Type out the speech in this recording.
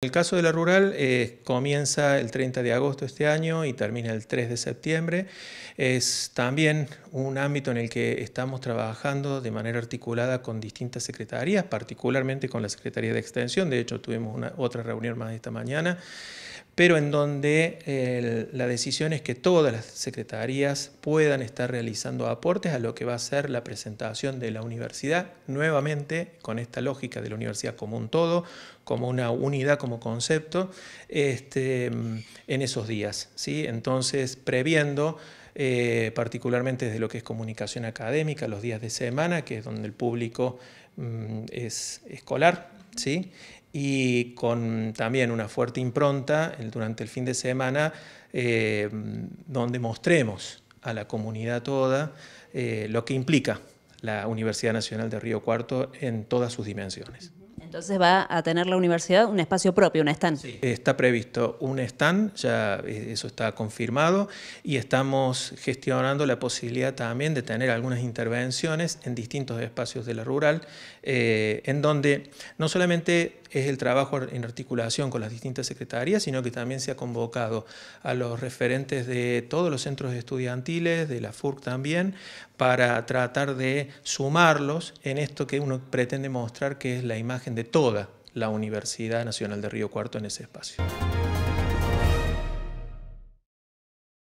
El caso de la rural eh, comienza el 30 de agosto de este año y termina el 3 de septiembre. Es también un ámbito en el que estamos trabajando de manera articulada con distintas secretarías, particularmente con la Secretaría de Extensión. De hecho, tuvimos una, otra reunión más esta mañana pero en donde eh, la decisión es que todas las secretarías puedan estar realizando aportes a lo que va a ser la presentación de la universidad, nuevamente con esta lógica de la universidad como un todo, como una unidad, como concepto, este, en esos días. ¿sí? Entonces, previendo... Eh, particularmente desde lo que es comunicación académica, los días de semana, que es donde el público mm, es escolar, ¿sí? y con también una fuerte impronta durante el fin de semana eh, donde mostremos a la comunidad toda eh, lo que implica la Universidad Nacional de Río Cuarto en todas sus dimensiones. Entonces va a tener la universidad un espacio propio, un stand. Sí. Está previsto un stand, ya eh, eso está confirmado, y estamos gestionando la posibilidad también de tener algunas intervenciones en distintos espacios de la rural, eh, en donde no solamente es el trabajo en articulación con las distintas secretarías, sino que también se ha convocado a los referentes de todos los centros estudiantiles, de la FURC también, para tratar de sumarlos en esto que uno pretende mostrar que es la imagen de toda la Universidad Nacional de Río Cuarto en ese espacio.